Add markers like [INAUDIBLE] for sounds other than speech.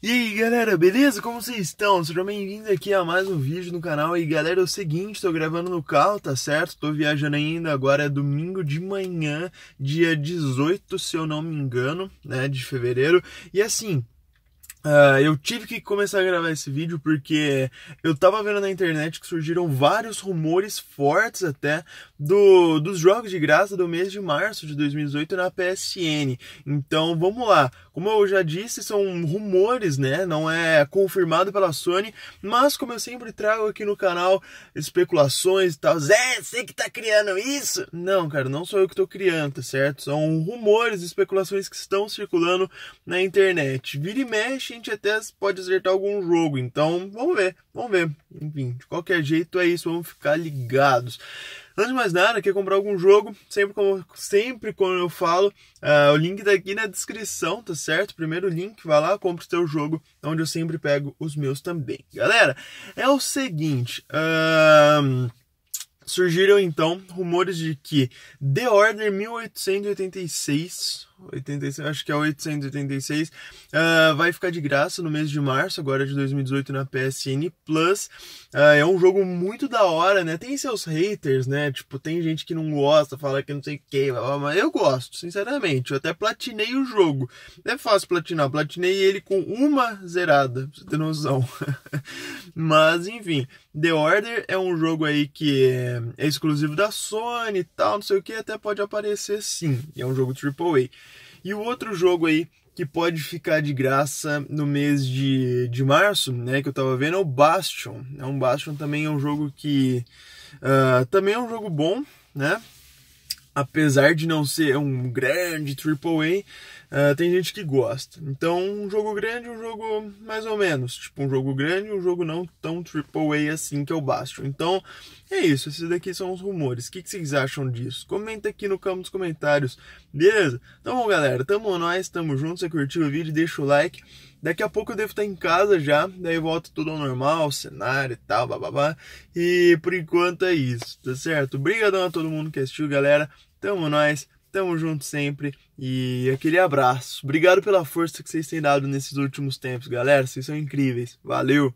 E aí galera, beleza? Como vocês estão? Sejam bem-vindos aqui a mais um vídeo no canal E galera, é o seguinte, estou gravando no carro, tá certo? Estou viajando ainda, agora é domingo de manhã, dia 18, se eu não me engano, né, de fevereiro E assim, Uh, eu tive que começar a gravar esse vídeo porque eu tava vendo na internet que surgiram vários rumores fortes até do, dos jogos de graça do mês de março de 2018 na PSN. Então vamos lá. Como eu já disse, são rumores, né? Não é confirmado pela Sony, mas como eu sempre trago aqui no canal especulações e tal, Zé, você que tá criando isso? Não, cara, não sou eu que tô criando, tá certo? São rumores, especulações que estão circulando na internet. Vira e mexe a gente até pode acertar algum jogo. Então, vamos ver, vamos ver. Enfim, de qualquer jeito é isso, vamos ficar ligados. Antes de mais nada, quer comprar algum jogo, sempre como sempre quando eu falo, uh, o link tá aqui na descrição, tá certo? Primeiro link, vai lá, compra o seu jogo, é onde eu sempre pego os meus também. Galera, é o seguinte, uh, surgiram então rumores de que The Order 1886 86, acho que é 886, uh, ah, vai ficar de graça no mês de março, agora de 2018, na PSN Plus. Uh, é um jogo muito da hora, né? Tem seus haters, né? Tipo, tem gente que não gosta, fala que não sei o que, mas eu gosto, sinceramente. Eu até platinei o jogo. É fácil platinar, platinei ele com uma zerada, pra você ter noção. [LAUGHS] mas, enfim, The Order é um jogo aí que é, é exclusivo da Sony e tal, não sei o que, até pode aparecer sim. É um jogo AAA. E o outro jogo aí que pode ficar de graça no mês de, de março, né, que eu tava vendo, é o Bastion. É um Bastion também é um jogo que uh, também é um jogo bom, né? Apesar de não ser um grande AAA, Uh, tem gente que gosta. Então, um jogo grande, um jogo mais ou menos. Tipo, um jogo grande, um jogo não tão AAA assim que eu baixo. Então, é isso. Esses daqui são os rumores. O que, que, vocês acham disso? Comenta aqui no campo dos comentários. Beleza? Então, bom, galera. Tamo nós, tamo junto. Se curtiu o vídeo, deixa o like. Daqui a pouco eu devo estar em casa já. Daí volta tudo ao normal, cenário e tal, bababá. E por enquanto é isso, tá certo? Obrigadão a todo mundo que assistiu, galera. Tamo nós. Tamo junto sempre e aquele abraço. Obrigado pela força que vocês têm dado nesses últimos tempos, galera. Vocês são incríveis. Valeu!